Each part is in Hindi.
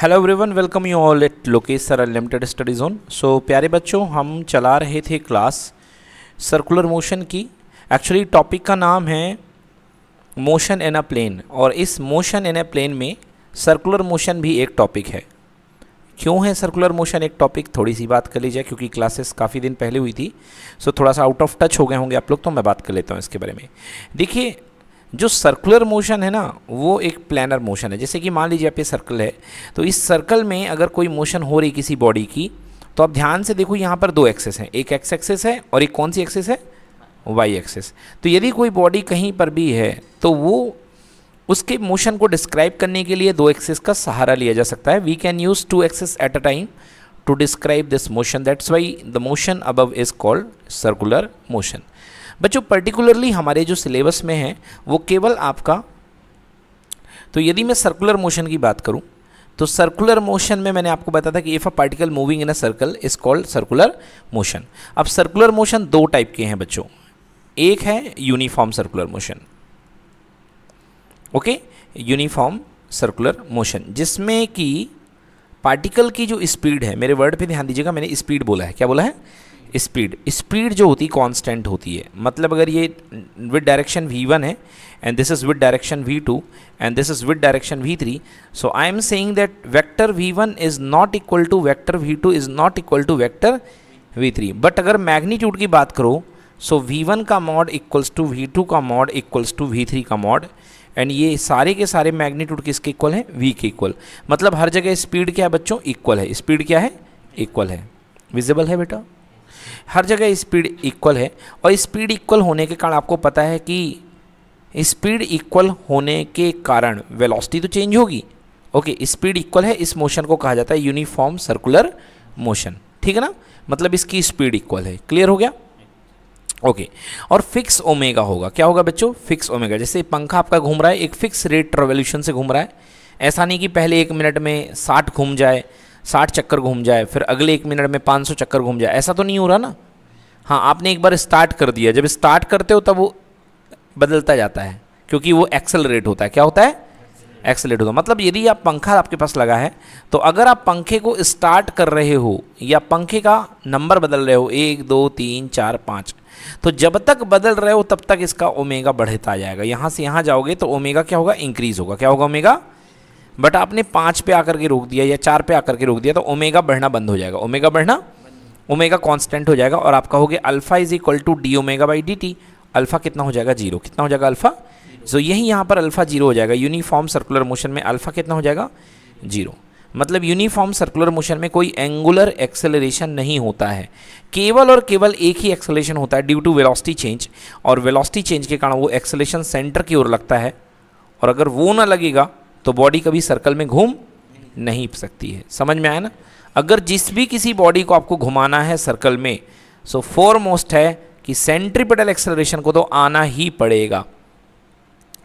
Hello everyone welcome you all at Lokesh sir unlimited study zone so प्यारे बच्चों हम चला रहे थे क्लास सर्कुलर मोशन की एक्चुअली टॉपिक का नाम है मोशन इन अ प्लेन और इस मोशन इन अ प्लेन में सर्कुलर मोशन भी एक टॉपिक है क्यों है सर्कुलर मोशन एक टॉपिक थोड़ी सी बात कर ली जाए क्योंकि क्लासेस काफ़ी दिन पहले हुई थी सो so, थोड़ा सा आउट ऑफ टच हो गए होंगे आप लोग तो मैं बात कर लेता हूँ इसके बारे में देखिए जो सर्कुलर मोशन है ना वो एक प्लानर मोशन है जैसे कि मान लीजिए आप ये सर्कल है तो इस सर्कल में अगर कोई मोशन हो रही किसी बॉडी की तो आप ध्यान से देखो यहाँ पर दो एक्सेस हैं एक एक्स एक्सेस है और एक कौन सी एक्सेस है वाई एक्सेस तो यदि कोई बॉडी कहीं पर भी है तो वो उसके मोशन को डिस्क्राइब करने के लिए दो एक्सेस का सहारा लिया जा सकता है we can use two axis at a time to describe this motion that's why the motion above is called circular motion बच्चों पर्टिकुलरली हमारे जो सिलेबस में है वो केवल आपका तो यदि मैं सर्कुलर मोशन की बात करूं तो सर्कुलर मोशन में मैंने आपको बताया था कि if a particle moving in a circle is called circular motion अब सर्कुलर मोशन दो टाइप के हैं बच्चों एक है uniform circular motion okay uniform circular motion जिसमें कि पार्टिकल की जो स्पीड है मेरे वर्ड पे ध्यान दीजिएगा मैंने स्पीड बोला है क्या बोला है स्पीड स्पीड जो होती है कॉन्स्टेंट होती है मतलब अगर ये विद डायरेक्शन वी वन है and this is with direction V two and this is with direction V three so I am saying that vector V one is not equal to vector V two is not equal to vector V three but अगर मैग्नीट्यूड की बात करो सो वी वन का mod equals to V two का mod equals to V three का मॉड एंड ये सारे के सारे मैग्नीट्यूड किसके इक्वल है वी के इक्वल मतलब हर जगह स्पीड क्या है बच्चों इक्वल है स्पीड क्या है इक्वल है विजिबल है बेटा हर जगह स्पीड इक्वल है और स्पीड इक्वल होने के कारण आपको पता है कि स्पीड इक्वल होने के कारण वेलोसिटी तो चेंज होगी ओके स्पीड इक्वल है इस मोशन को कहा जाता है यूनिफॉर्म सर्कुलर मोशन ठीक है ना मतलब इसकी स्पीड इक्वल है क्लियर हो गया ओके okay. और फिक्स ओमेगा होगा क्या होगा बच्चों फिक्स ओमेगा जैसे पंखा आपका घूम रहा है एक फिक्स रेट रेवोल्यूशन से घूम रहा है ऐसा नहीं कि पहले एक मिनट में साठ घूम जाए साठ चक्कर घूम जाए फिर अगले एक मिनट में पाँच सौ चक्कर घूम जाए ऐसा तो नहीं हो रहा ना हाँ आपने एक बार स्टार्ट कर दिया जब स्टार्ट करते हो तब वो बदलता जाता है क्योंकि वो एक्सेलरेट होता है क्या होता है एक्सेलेट है मतलब यदि आप पंखा आपके पास लगा है तो अगर आप पंखे को स्टार्ट कर रहे हो या पंखे का नंबर बदल रहे हो एक दो तीन चार पाँच तो जब तक बदल रहे हो तब तक इसका ओमेगा बढ़ता जाएगा यहाँ से यहाँ जाओगे तो ओमेगा क्या होगा इंक्रीज़ होगा क्या होगा ओमेगा बट आपने पाँच पे आकर के रोक दिया या चार पे आकर के रोक दिया तो ओमेगा बढ़ना बंद हो जाएगा ओमेगा बढ़ना ओमेगा कांस्टेंट हो जाएगा और आप कहोगे alpha is equal to D omega by D T alpha कितना हो जाएगा जीरो कितना हो जाएगा अल्फ़ा सो यही यहाँ पर अल्फ़ा जीरो हो जाएगा यूनिफॉर्म सर्कुलर मोशन में अल्फ़ा कितना हो जाएगा जीरो मतलब यूनिफॉर्म सर्कुलर मोशन में कोई एंगुलर एक्सेलरेशन नहीं होता है केवल और केवल एक ही एक्सेलेशन होता है ड्यू टू वेलोसिटी चेंज और वेलोसिटी चेंज के कारण वो एक्सेलेशन सेंटर की ओर लगता है और अगर वो ना लगेगा तो बॉडी कभी सर्कल में घूम नहीं सकती है समझ में आया ना अगर जिस भी किसी बॉडी को आपको घुमाना है सर्कल में सो फोर मोस्ट है कि सेंट्रीपेटल एक्सेलरेशन को तो आना ही पड़ेगा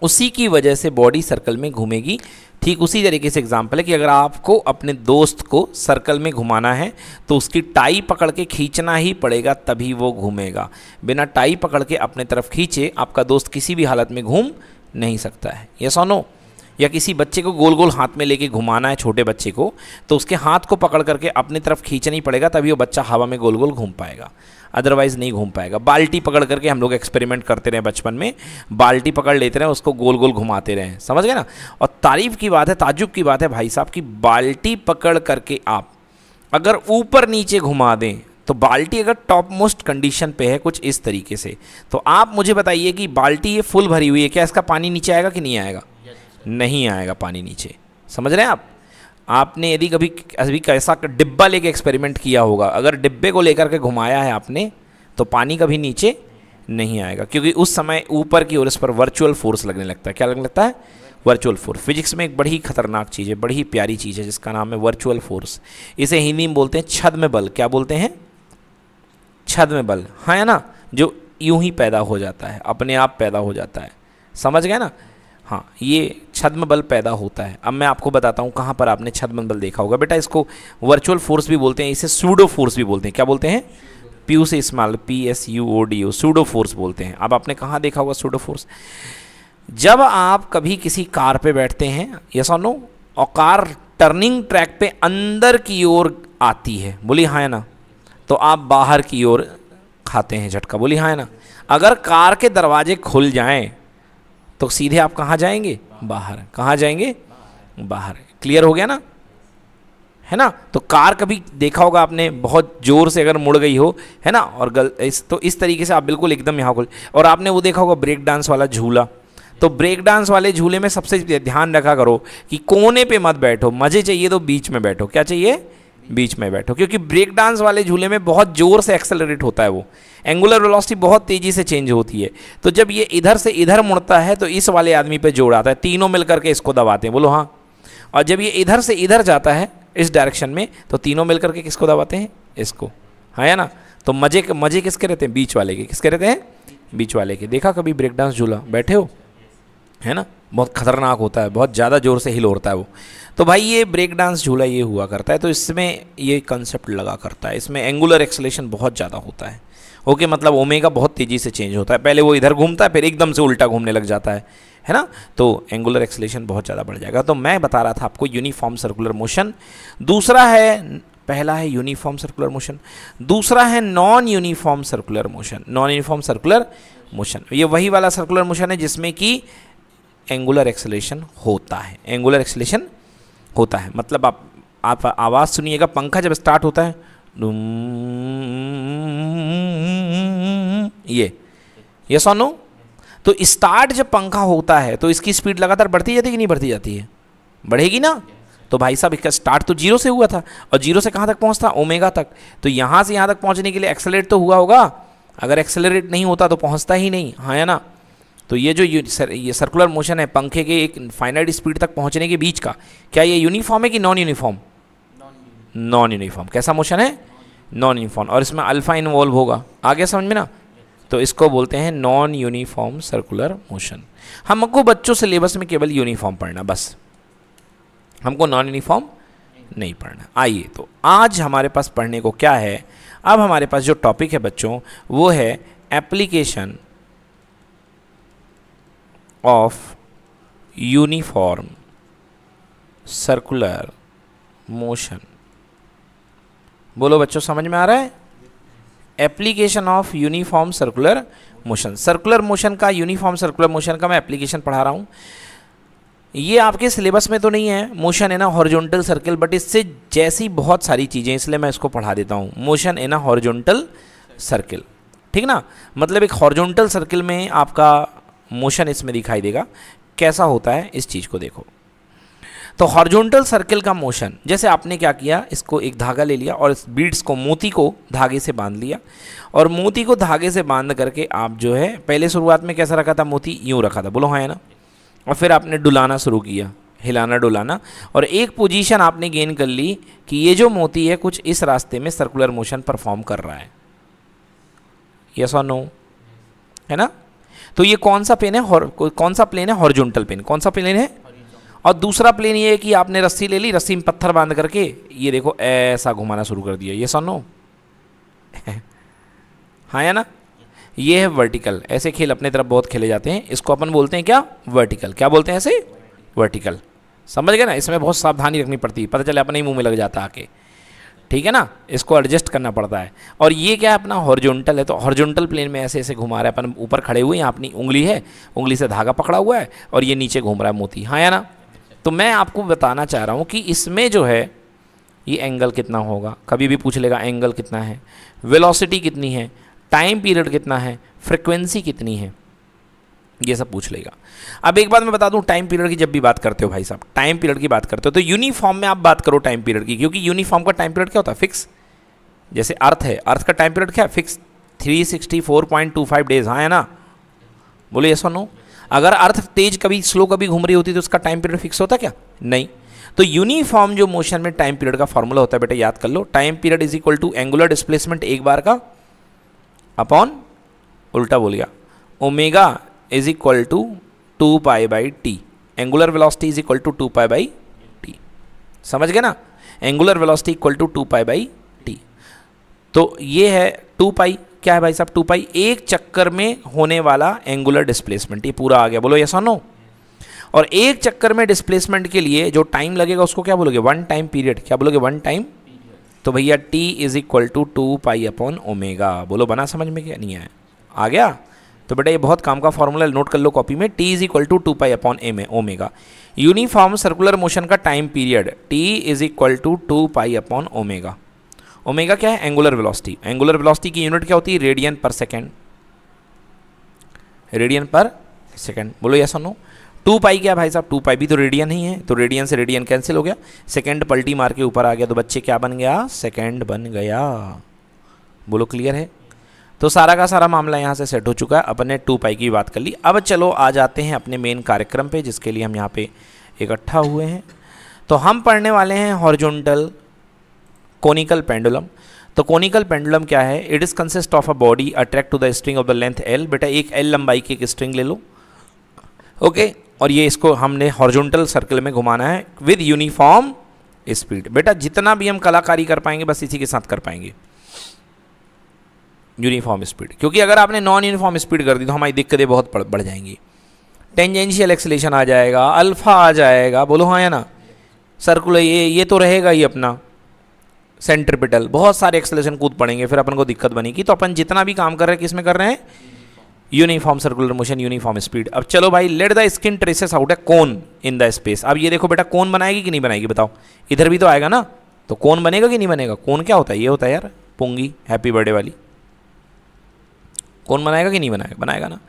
उसी की वजह से बॉडी सर्कल में घूमेगी ठीक उसी तरीके से एग्जाम्पल है कि अगर आपको अपने दोस्त को सर्कल में घुमाना है तो उसकी टाई पकड़ के खींचना ही पड़ेगा तभी वो घूमेगा बिना टाई पकड़ के अपने तरफ खींचे आपका दोस्त किसी भी हालत में घूम नहीं सकता है यस और नो या किसी बच्चे को गोल गोल हाथ में लेके घुमाना है छोटे बच्चे को तो उसके हाथ को पकड़ करके अपनी तरफ खींचना ही पड़ेगा तभी वो बच्चा हवा में गोल गोल घूम पाएगा अदरवाइज़ नहीं घूम पाएगा बाल्टी पकड़ करके हम लोग एक्सपेरिमेंट करते रहे बचपन में बाल्टी पकड़ लेते रहे उसको गोल गोल घुमाते रहे समझ गए ना और तारीफ की बात है ताजुब की बात है भाई साहब की बाल्टी पकड़ करके आप अगर ऊपर नीचे घुमा दें तो बाल्टी अगर टॉप मोस्ट कंडीशन पे है कुछ इस तरीके से तो आप मुझे बताइए कि बाल्टी ये फुल भरी हुई है क्या इसका पानी नीचे आएगा कि नहीं आएगा नहीं आएगा पानी नीचे समझ रहे हैं आप आपने यदि कभी अभी कैसा डिब्बा लेके एक्सपेरिमेंट किया होगा अगर डिब्बे को लेकर के घुमाया है आपने तो पानी कभी नीचे नहीं आएगा क्योंकि उस समय ऊपर की ओर इस पर वर्चुअल फोर्स लगने लगता है क्या लगने लगता है वर्चुअल फोर्स फिजिक्स में एक बड़ी खतरनाक चीज़ है बड़ी प्यारी चीज़ है जिसका नाम है वर्चुअल फोर्स इसे हिंदी में बोलते हैं छद में बल क्या बोलते हैं छद में बल हाँ है ना जो यूं ही पैदा हो जाता है अपने आप पैदा हो जाता है समझ गए ना हाँ ये छद्म बल पैदा होता है अब मैं आपको बताता हूँ कहाँ पर आपने छद्म बल देखा होगा बेटा इसको वर्चुअल फोर्स भी बोलते हैं इसे सूडो फोर्स भी बोलते हैं क्या बोलते हैं पी से small P S U O D O pseudo force बोलते हैं अब आपने कहाँ देखा होगा सूडो फोर्स जब आप कभी किसी कार पे बैठते हैं यस और नो और कार टर्निंग ट्रैक पे अंदर की ओर आती है बोली हाँ ना तो आप बाहर की ओर खाते हैं झटका बोली हाँ ना अगर कार के दरवाजे खुल जाएं तो सीधे आप कहाँ जाएंगे बाहर कहाँ जाएंगे बाहर क्लियर हो गया ना है ना तो कार कभी देखा होगा आपने बहुत जोर से अगर मुड़ गई हो है ना और गल इस तो इस तरीके से आप बिल्कुल एकदम यहाँ खुल और आपने वो देखा होगा ब्रेक डांस वाला झूला तो ब्रेक डांस वाले झूले में सबसे ध्यान रखा करो कि कोने पे मत बैठो मज़े चाहिए तो बीच में बैठो क्या चाहिए बीच में बैठो क्योंकि ब्रेक डांस वाले झूले में बहुत ज़ोर से एक्सेलरेट होता है वो एंगुलर वेलोसिटी बहुत तेज़ी से चेंज होती है तो जब ये इधर से इधर मुड़ता है तो इस वाले आदमी पे जोर आता है तीनों मिलकर के इसको दबाते हैं बोलो हाँ और जब ये इधर से इधर जाता है इस डायरेक्शन में तो तीनों मिल करके किसको दबाते हैं इसको हाँ या ना तो मज़े मज़े किसके रहते हैं बीच वाले के किसके रहते हैं बीच वाले के देखा कभी ब्रेक डांस झूला बैठे हो है ना बहुत खतरनाक होता है बहुत ज़्यादा ज़ोर से हिल उड़ता है वो तो भाई ये ब्रेक डांस झूला ये हुआ करता है तो इसमें ये कंसेप्ट लगा करता है इसमें एंगुलर एक्सलेशन बहुत ज़्यादा होता है ओके मतलब ओमेगा बहुत तेज़ी से चेंज होता है पहले वो इधर घूमता है फिर एकदम से उल्टा घूमने लग जाता है है ना तो एंगुलर एक्सलेशन बहुत ज़्यादा बढ़ जाएगा तो मैं बता रहा था आपको यूनिफॉर्म सर्कुलर मोशन दूसरा है पहला है यूनिफॉर्म सर्कुलर मोशन दूसरा है non uniform circular motion non uniform circular motion ये वही वाला सर्कुलर मोशन है जिसमें कि एंगुलर एक्सलेशन होता है एंगुलर एक्सलेशन होता है मतलब आप आप आवाज़ सुनिएगा पंखा जब स्टार्ट होता है ये ये सोनो तो स्टार्ट जब पंखा होता है तो इसकी स्पीड लगातार बढ़ती जाती है कि नहीं बढ़ती जाती है बढ़ेगी ना तो भाई साहब इसका स्टार्ट तो जीरो से हुआ था और जीरो से कहाँ तक पहुँचता ओमेगा तक तो यहाँ से यहाँ तक पहुँचने के लिए एक्सेलेट तो हुआ होगा अगर एक्सेलेट नहीं होता तो पहुँचता ही नहीं हाँ या ना तो ये जो सर, ये सर्कुलर मोशन है पंखे के एक फाइनाइट स्पीड तक पहुंचने के बीच का क्या ये यूनिफॉर्म है कि नॉन यूनिफॉर्म नॉन यूनिफॉर्म कैसा मोशन है नॉन यूनिफॉर्म और इसमें अल्फ़ा इन्वॉल्व होगा आ गया समझ में ना तो इसको बोलते हैं नॉन यूनिफॉर्म सर्कुलर मोशन हमको बच्चों सिलेबस में केवल यूनिफॉर्म पढ़ना बस हमको नॉन यूनिफॉर्म नहीं पढ़ना आइए तो आज हमारे पास पढ़ने को क्या है अब हमारे पास जो टॉपिक है बच्चों वो है application of uniform circular motion बोलो बच्चों समझ में आ रहा है application of uniform circular motion circular motion का यूनिफॉर्म सर्कुलर मोशन का मैं एप्लीकेशन पढ़ा रहा हूँ ये आपके सिलेबस में तो नहीं है motion in a horizontal circle but इससे जैसी बहुत सारी चीज़ें इसलिए मैं इसको पढ़ा देता हूँ motion in a horizontal circle ठीक ना मतलब एक हॉरिजॉन्टल सर्कल में आपका मोशन इसमें दिखाई देगा कैसा होता है इस चीज़ को देखो तो हॉर्जोंटल सर्किल का मोशन जैसे आपने क्या किया इसको एक धागा ले लिया और इस बीड्स को मोती को धागे से बांध लिया और मोती को धागे से बांध करके आप जो है पहले शुरुआत में कैसा रखा था मोती यूँ रखा था बोलो हाँ ना और फिर आपने डुलाना शुरू किया हिलाना डुलाना और एक पोजीशन आपने गेन कर ली कि ये जो मोती है कुछ इस रास्ते में सर्कुलर मोशन परफॉर्म कर रहा है यस और नो है ना तो ये कौन सा प्लेन है कौन सा प्लेन है हॉर्जोनटल प्लेन कौन सा प्लेन है और दूसरा प्लेन ये है कि आपने रस्सी ले ली रस्सी में पत्थर बांध करके ये देखो ऐसा घुमाना शुरू कर दिया ये सनो हाँ या ना ये है वर्टिकल ऐसे खेल अपने तरफ बहुत खेले जाते हैं इसको अपन बोलते हैं क्या वर्टिकल क्या बोलते हैं ऐसे वर्टिकल समझ गए ना इसमें बहुत सावधानी रखनी पड़ती है पता चले अपने ही मुंह में लग जाता आके ठीक है ना इसको एडजस्ट करना पड़ता है और ये क्या अपना हॉर्जोनटल है तो हॉर्जोनटल प्लेन में ऐसे ऐसे घुमा रहा है अपन ऊपर खड़े हुए यहाँ अपनी उंगली है उंगली से धागा पकड़ा हुआ है और ये नीचे घूम रहा है मोती हाँ या ना तो मैं आपको बताना चाह रहा हूँ कि इसमें जो है ये एंगल कितना होगा कभी भी पूछ लेगा एंगल कितना है वेलोसिटी कितनी है टाइम पीरियड कितना है फ्रिक्वेंसी कितनी है ये सब पूछ लेगा अब एक बात मैं बता दूं टाइम पीरियड की जब भी बात करते हो भाई साहब टाइम पीरियड की बात करते हो तो यूनिफॉर्म में आप बात करो टाइम पीरियड की क्योंकि यूनिफॉर्म का टाइम पीरियड क्या होता है फिक्स जैसे अर्थ है अर्थ का टाइम पीरियड क्या है fix three sixty four point two five days हाँ है ना बोले ये सुनो अगर अर्थ तेज कभी स्लो कभी घूम रही होती तो उसका टाइम पीरियड फिक्स होता क्या नहीं तो यूनिफॉर्म जो मोशन में टाइम पीरियड का फॉर्मूला होता है बेटा याद कर लो time period is equal to angular displacement एक बार का अपॉन उल्टा बोल गया omega is equal to two pi by T angular velocity is equal to two pi by T समझ गए ना angular velocity equal to two pi by T तो ये है टू पाई क्या है भाई साहब टू पाई एक चक्कर में होने वाला एंगुलर डिस्प्लेसमेंट ये पूरा आ गया बोलो यस नो और एक चक्कर में डिस्प्लेसमेंट के लिए जो टाइम लगेगा उसको क्या बोलोगे वन टाइम पीरियड क्या बोलोगे वन टाइम तो भैया T is equal to two pi upon omega बोलो बना समझ में क्या नहीं आया आ गया तो बेटा ये बहुत काम का फॉर्मूला नोट कर लो कॉपी में T is equal to two pi upon M A omega uniform circular motion का time period T is equal to two pi upon omega omega क्या है एंगुलर वेलोसिटी एंगुलर वेलोसिटी की यूनिट क्या होती है रेडियन पर सेकेंड रेडियन पर सेकेंड बोलो या सुनो टू पाई क्या भाई साहब टू पाई भी तो रेडियन ही है तो रेडियन से रेडियन कैंसिल हो गया सेकेंड पल्टी मार के ऊपर आ गया तो बच्चे क्या बन गया सेकेंड बन गया बोलो क्लियर है तो सारा का सारा मामला यहाँ से सेट हो चुका है अपने टू पाई की बात कर ली अब चलो आ जाते हैं अपने मेन कार्यक्रम पे जिसके लिए हम यहाँ पे इकट्ठा हुए हैं तो हम पढ़ने वाले हैं हॉर्जोंटल कोनिकल पेंडुलम तो कोनिकल पेंडुलम क्या है it is consist of a body attract to the string of the length L बेटा एक एल लंबाई की एक स्ट्रिंग ले लो ओके और ये इसको हमने हॉर्जोंटल सर्कल में घुमाना है विद यूनिफॉर्म स्पीड बेटा जितना भी हम कलाकारी कर पाएंगे बस इसी के साथ कर पाएंगे यूनिफॉर्म स्पीड क्योंकि अगर आपने नॉन यूनिफॉर्म स्पीड कर दी तो हमारी दिक्कतें बहुत बढ़ जाएंगी टेंजेंशियल एक्सलेशन आ जाएगा अल्फ़ा आ जाएगा बोलो हाँ या ना सर्कुलर ये ये तो रहेगा ही अपना सेंट्रिपिटल बहुत सारे एक्सलेशन कूद पड़ेंगे फिर अपन को दिक्कत बनेगी तो अपन जितना भी काम कर रहे हैं किस में कर रहे हैं uniform circular motion uniform speed अब चलो भाई let the skin traces out है कौन इन द स्पेस अब ये देखो बेटा कौन बनाएगी कि नहीं बनाएगी बताओ इधर भी तो आएगा ना तो कौन बनेगा कि नहीं बनेगा कौन क्या होता है ये होता है यार पुंगी हैप्पी बर्थडे वाली कौन बनाएगा कि नहीं बनाएगा बनाएगा ना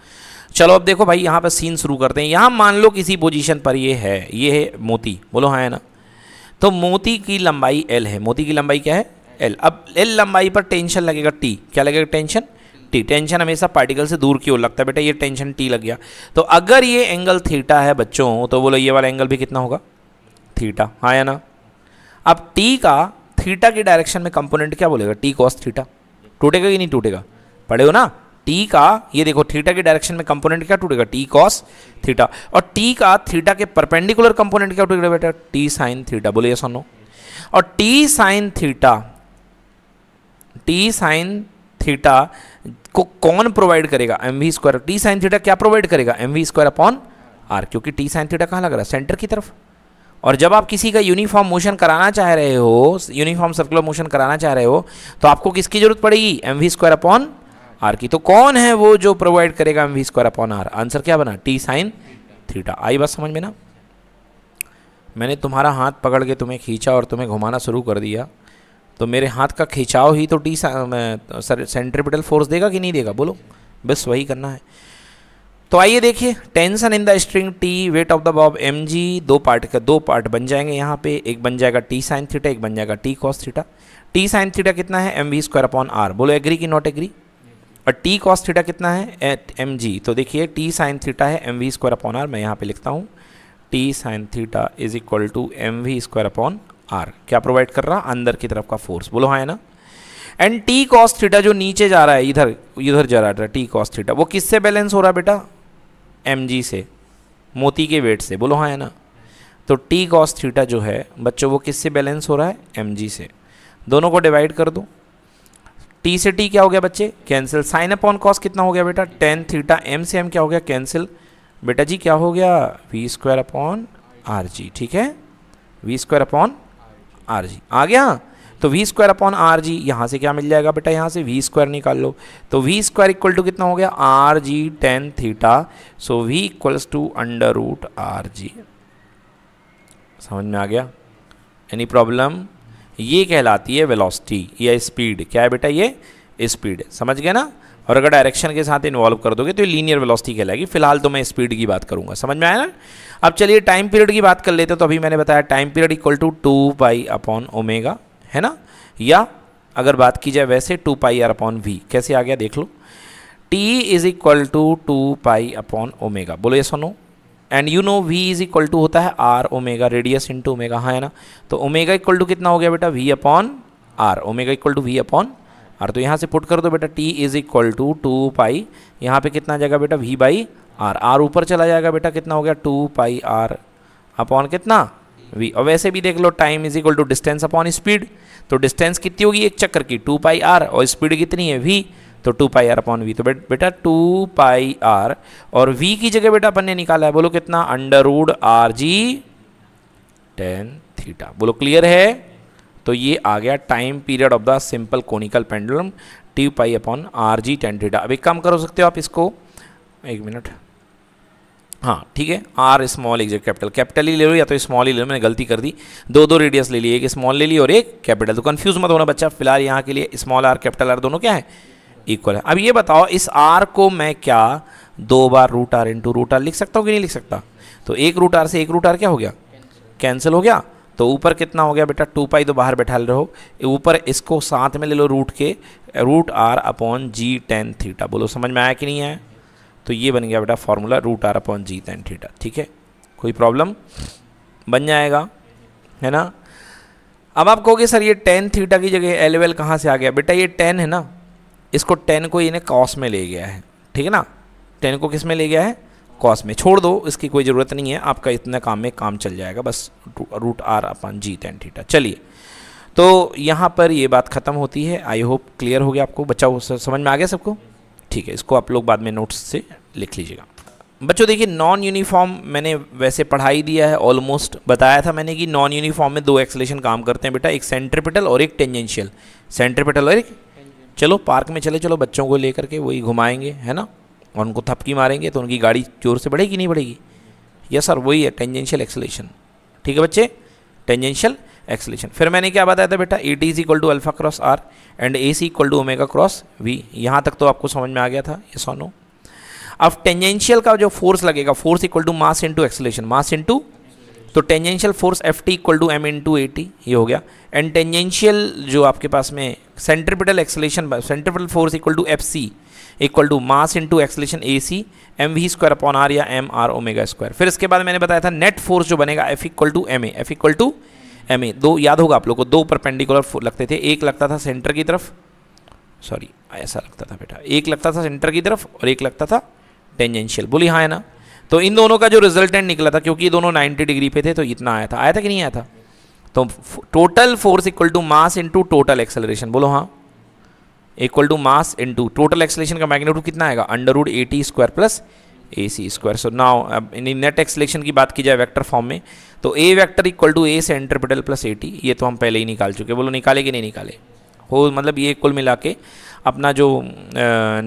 चलो अब देखो भाई यहाँ पर सीन शुरू करते हैं यहाँ मान लो किसी पोजिशन पर ये है ये है मोती बोलो हाँ है ना तो मोती की लंबाई एल है मोती की लंबाई क्या है एल अब एल लंबाई पर टेंशन लगेगा टी क्या लगेगा टेंशन टी टेंशन हमेशा पार्टिकल से दूर की ओर लगता है बेटा ये टेंशन टी लग गया तो अगर ये एंगल थीटा है बच्चों तो बोलो ये वाला एंगल भी कितना होगा थीटा हाँ या ना अब टी का थीटा की डायरेक्शन में कंपोनेंट क्या बोलेगा टी कॉस थीटा टूटेगा कि नहीं टूटेगा पढ़े हो ना टी का ये देखो थीटा के डायरेक्शन में कंपोनेंट क्या टूटेगा टी कॉस थीटा और टी का थीटा के परपेंडिकुलर कंपोनेंट क्या टूटेगा बेटा टी साइन थीटा बोलिए सुनो और T sine theta T sine theta को कौन प्रोवाइड करेगा M V square T sine theta क्या प्रोवाइड करेगा M V square upon R क्योंकि टी साइन थीटा कहाँ लग रहा है सेंटर की तरफ और जब आप किसी का यूनिफॉर्म मोशन कराना चाह रहे हो यूनिफॉर्म सर्कुलर मोशन कराना चाह रहे हो तो आपको किसकी जरूरत पड़ेगी M V square upon R की तो कौन है वो जो प्रोवाइड करेगा M V square upon R answer क्या बना टी साइन थीटा आई बात समझ में ना मैंने तुम्हारा हाथ पकड़ के तुम्हें खींचा और तुम्हें घुमाना शुरू कर दिया तो मेरे हाथ का खिंचाव ही तो टी सर सेंट्रिपिटल फोर्स देगा कि नहीं देगा बोलो बस वही करना है तो आइए देखिए tension in the string T weight of the bob M G दो पार्ट का दो पार्ट बन जाएंगे यहाँ पे एक बन जाएगा टी साइन थीटा एक बन जाएगा T cos theta T sine theta कितना है M V square upon R बोलो एग्री कि नॉट एग्री और टी कॉस थीटा कितना है एट एम जी तो देखिए टी साइन थीटा है M V square upon R मैं यहाँ पे लिखता हूँ T sine theta is equal to M V square upon R क्या प्रोवाइड कर रहा अंदर की तरफ का फोर्स बोलो हाँ है ना एंड टी कॉस थीटा जो नीचे जा रहा है इधर इधर जा रहा है टी कॉस थीटा वो किससे बैलेंस हो रहा है बेटा एम जी से मोती के वेट से बोलो हाँ है ना तो टी कॉस थीटा जो है बच्चों वो किससे बैलेंस हो रहा है एम जी से दोनों को डिवाइड कर दो टी से टी क्या हो गया बच्चे कैंसिल साइन अपॉन कॉस कितना हो गया बेटा टेन थीटा एम से एम क्या हो गया कैंसिल बेटा जी क्या हो गया V square upon R G ठीक है V square upon R G आ गया तो V square upon R G यहाँ से क्या मिल जाएगा बेटा यहाँ से वी स्क्वायर निकाल लो तो वी स्क्वायर इक्वल टू कितना हो गया R G tan theta so V equals to under root R G समझ में आ गया एनी प्रॉब्लम ये कहलाती है वेलोसिटी या स्पीड क्या है बेटा ये स्पीड समझ गए ना और अगर डायरेक्शन के साथ इन्वॉल्व कर दोगे तो ये लीनियर वेलोसिटी कहलाएगी फिलहाल तो मैं स्पीड की बात करूंगा समझ में आया ना अब चलिए टाइम पीरियड की बात कर लेते हैं तो अभी मैंने बताया time period equal to two pi upon omega है ना या अगर बात की जाए वैसे two pi R upon V कैसे आ गया देख लो T is equal to two pi upon omega बोलो ये सुनो and you know V is equal to होता है R omega radius into omega हाँ है ना तो ओमेगा इक्वल टू कितना हो गया बेटा V upon R omega equal to V upon R तो यहाँ से पुट कर दो बेटा T is equal to two pi यहाँ पे कितना जाएगा बेटा वी बाई आर आर ऊपर चला जाएगा बेटा कितना हो गया टू पाई आर अपॉन कितना वी और वैसे भी देख लो time is equal to distance upon speed तो डिस्टेंस कितनी होगी एक चक्कर की टू पाई आर और स्पीड कितनी है वी तो two pi R upon V तो बेटा टू पाई आर और वी की जगह बेटा अपन ने निकाला है बोलो कितना under root R G tan theta बोलो क्लियर है तो ये आ गया time period of the simple conical pendulum T pi upon R G tan theta अब एक काम कर सकते हो आप इसको एक मिनट हाँ ठीक है R small exact capital capital ही ले लो या तो स्मॉल ही ले लो मैंने गलती कर दी दो दो रेडियस ले ली एक स्मॉल ले ली और एक कैपिटल तो कन्फ्यूज मत होना बच्चा फिलहाल यहाँ के लिए स्मॉल आर कैपिटल आर दोनों क्या है इक्वल है अब ये बताओ इस आर को मैं क्या दो बार root R into root R लिख सकता हूँ कि नहीं लिख सकता तो एक रूट आर से एक रूट आर क्या हो गया कैंसिल हो गया तो ऊपर कितना हो गया बेटा टू पाई तो बाहर बैठा रहो ऊपर इसको साथ में ले लो रूट के root R upon G tan theta बोलो समझ में आया कि नहीं आया तो ये बन गया बेटा formula root R upon G tan theta ठीक है कोई प्रॉब्लम बन जाएगा है ना अब आप कहोगे सर ये टेन थीटा की जगह एलेवेल कहाँ से आ गया बेटा ये टेन है ना इसको टेन को इन्हें कॉस में ले गया है ठीक है ना टेन को किस में ले गया है कॉस में छोड़ दो इसकी कोई ज़रूरत नहीं है आपका इतना काम में काम चल जाएगा बस root R upon G tan theta चलिए तो यहाँ पर ये बात ख़त्म होती है आई होप क्लियर हो गया आपको बच्चा समझ में आ गया सबको ठीक है इसको आप लोग बाद में नोट्स से लिख लीजिएगा बच्चों देखिए नॉन यूनिफॉर्म मैंने वैसे पढ़ाई दिया है ऑलमोस्ट बताया था मैंने कि नॉन यूनिफॉर्म में दो एक्सलेशन काम करते हैं बेटा एक सेंट्रिपिटल और एक टेंजेंशियल सेंट्रिपिटल और एक चलो पार्क में चले चलो बच्चों को लेकर के वही घुमाएंगे है ना और उनको थपकी मारेंगे तो उनकी गाड़ी जोर से बढ़ेगी नहीं बढ़ेगी यस सर वही है टेंजेंशियल एक्सलेशन ठीक है बच्चे टेंजेंशियल एक्सलेशन फिर मैंने क्या बताया था बेटा A T is equal to alpha cross R and A C equal to omega cross V यहाँ तक तो आपको समझ में आ गया था ये सोनो अब टेंजेंशियल का जो फोर्स लगेगा force equal to mass into acceleration mass into तो tangential force F T equal to M into A T ये हो गया एंड टेंजेंशियल जो आपके पास में centripetal acceleration centripetal force equal to F C equal to mass into acceleration A C M V square upon R या एम आर ओमेगा स्क्वायर फिर इसके बाद मैंने बताया था नेट फोर्स जो बनेगा F equal to M A F equal to M A दो याद होगा आप लोग को दो परपेंडिकुलर लगते थे एक लगता था सेंटर की तरफ सॉरी ऐसा लगता था बेटा एक लगता था सेंटर की तरफ और एक लगता था टेंजेंशियल बोली हाँ है ना तो इन दोनों का जो रिजल्टेंट निकला था क्योंकि ये दोनों 90 डिग्री पे थे तो इतना आया था आया था कि नहीं आया था तो total force equal to mass into total acceleration बोलो हाँ equal to mass into total acceleration का मैग्नीट्यूड कितना आएगा under root A T square plus A C square so now अब नेट एक्सलेशन की बात की जाए वेक्टर फॉर्म में तो A vector equal to A centripetal plus A T ये तो हम पहले ही निकाल चुके बोलो निकाले कि नहीं निकाले हो मतलब ये कुल मिला के अपना जो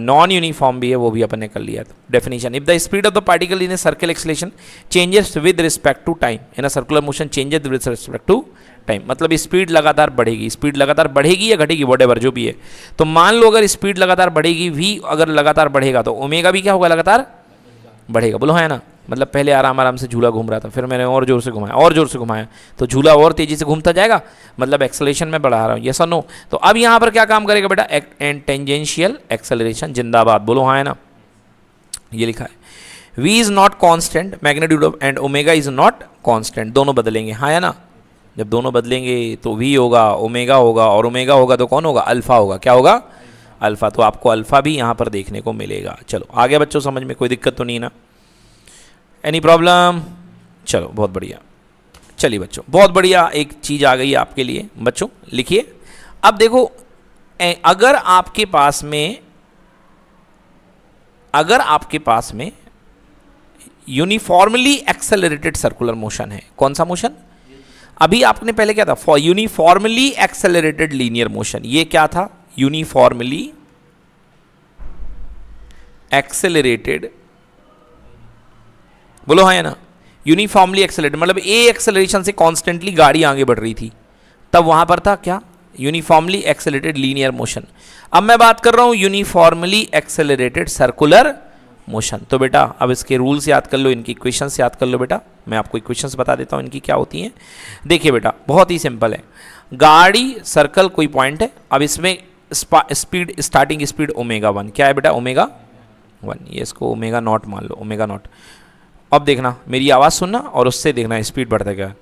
नॉन यूनिफॉर्म भी है वो भी अपन ने कर लिया था definition if the speed of the particle in a circle acceleration changes with respect to time in a circular motion changes with respect to time मतलब स्पीड लगातार बढ़ेगी स्पीड लगातार बढ़ेगी या घटेगी वट जो भी है तो मान लो अगर स्पीड लगातार बढ़ेगी वी अगर लगातार बढ़ेगा तो ओमेगा भी क्या होगा लगातार बढ़ेगा बोलो है हाँ ना मतलब पहले आराम आराम से झूला घूम रहा था फिर मैंने और ज़ोर से घुमाया और ज़ोर से घुमाया तो झूला और तेज़ी से घूमता जाएगा मतलब एक्सलेशन में बढ़ा रहा हूँ सर नो तो अब यहाँ पर क्या काम करेगा बेटा एंड टेंजेंशियल एक्सेलरेशन जिंदाबाद बोलो हाँ है ना ये लिखा है V is not constant magnitude of and omega is not constant दोनों बदलेंगे हाँ है ना जब दोनों बदलेंगे तो वी होगा ओमेगा होगा और ओमेगा होगा तो कौन होगा अल्फ़ा होगा क्या होगा अल्फ़ा तो आपको अल्फ़ा भी यहाँ पर देखने को मिलेगा चलो आगे बच्चों समझ में कोई दिक्कत तो नहीं ना एनी प्रॉब्लम चलो बहुत बढ़िया चलिए बच्चों बहुत बढ़िया एक चीज़ आ गई आपके लिए बच्चों लिखिए अब देखो अगर आपके पास में अगर आपके पास में यूनिफॉर्मली एक्सेलरेटेड सर्कुलर मोशन है कौन सा मोशन अभी आपने पहले क्या था for uniformly accelerated linear motion ये क्या था यूनिफॉर्मली एक्सेलरेटेड बोलो हाँ ना यूनिफॉर्मली एक्सेलेट मतलब ए एक्सेलरेशन से कॉन्स्टेंटली गाड़ी आगे बढ़ रही थी तब वहाँ पर था क्या यूनिफॉर्मली एक्सेलेटेड लीनियर मोशन अब मैं बात कर रहा हूँ यूनिफॉर्मली एक्सेलरेटेड सर्कुलर मोशन तो बेटा अब इसके रूल्स याद कर लो इनकी इक्वेशन याद कर लो बेटा मैं आपको इक्वेशंस बता देता हूँ इनकी क्या होती हैं देखिए बेटा बहुत ही सिंपल है गाड़ी सर्कल कोई पॉइंट है अब इसमें speed starting speed omega one क्या है बेटा ओमेगा वन ये इसको ओमेगा नॉट मान लो ओमेगा नॉट अब देखना मेरी आवाज़ सुनना और उससे देखना स्पीड बढ़ता गया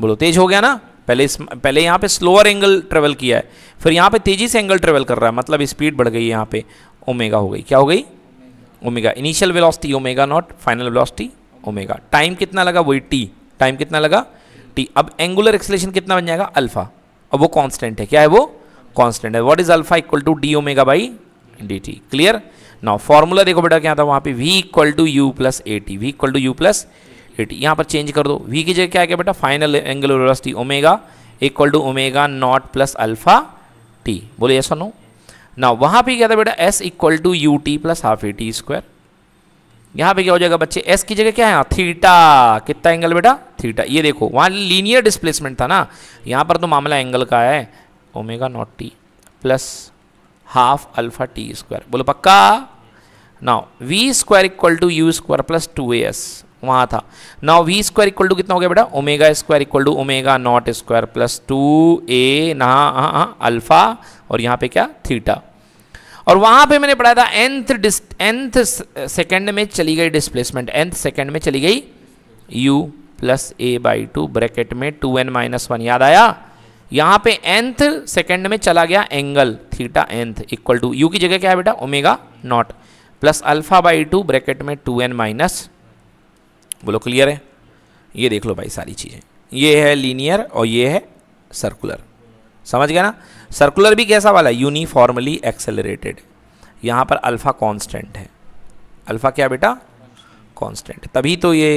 बोलो तेज हो गया ना पहले इस, पहले यहाँ पे स्लोअर एंगल ट्रेवल किया है फिर यहाँ पे तेज़ी से एंगल ट्रेवल कर रहा है मतलब स्पीड बढ़ गई है यहाँ पे ओमेगा हो गई क्या हो गई omega initial velocity omega naught final velocity omega time कितना लगा वही टी टाइम कितना लगा टी अब एंगुलर एक्सलेशन कितना बन जाएगा अल्फा अब वो कॉन्स्टेंट है क्या है वो कॉन्स्टेंट है what is alpha equal to D omega by D T clear now formula देखो बेटा क्या था वहाँ पे v equal to U plus A T V equal to U plus A T यहाँ पर चेंज कर दो v की जगह क्या आ गया बेटा final angle velocity omega equal to omega naught plus alpha T बोले ऐसा सुनो ना वहाँ पे क्या था बेटा s equal to U T plus half A T square यहाँ पे क्या हो जाएगा बच्चे s की जगह क्या है थीटा कितना एंगल बेटा थीटा ये देखो वहाँ लीनियर डिस्प्लेसमेंट था ना यहाँ पर तो मामला एंगल का है omega naught T plus half alpha T square बोलो पक्का now V square equal to U square plus two A S वहाँ था now V square equal to कितना हो गया बेटा omega square equal to omega naught square plus two A ना अल्फा और यहाँ पे क्या थीटा और वहाँ पे मैंने पढ़ाया था एंथ एंथ सेकेंड में चली गई डिस्प्लेसमेंट एंथ सेकेंड में चली गई U plus A by two bracket में टू एन माइनस वन याद आया यहाँ पे एंथ सेकेंड में चला गया angle theta nth equal to U की जगह क्या है बेटा omega naught plus alpha by two bracket में टू एन माइनस बोलो क्लियर है ये देख लो भाई सारी चीज़ें ये है लीनियर और ये है सर्कुलर समझ गया ना सर्कुलर भी कैसा वाला है यूनिफॉर्मली एक्सेलरेटेड यहाँ पर अल्फ़ा कॉन्स्टेंट है अल्फ़ा क्या बेटा कॉन्स्टेंट तभी तो ये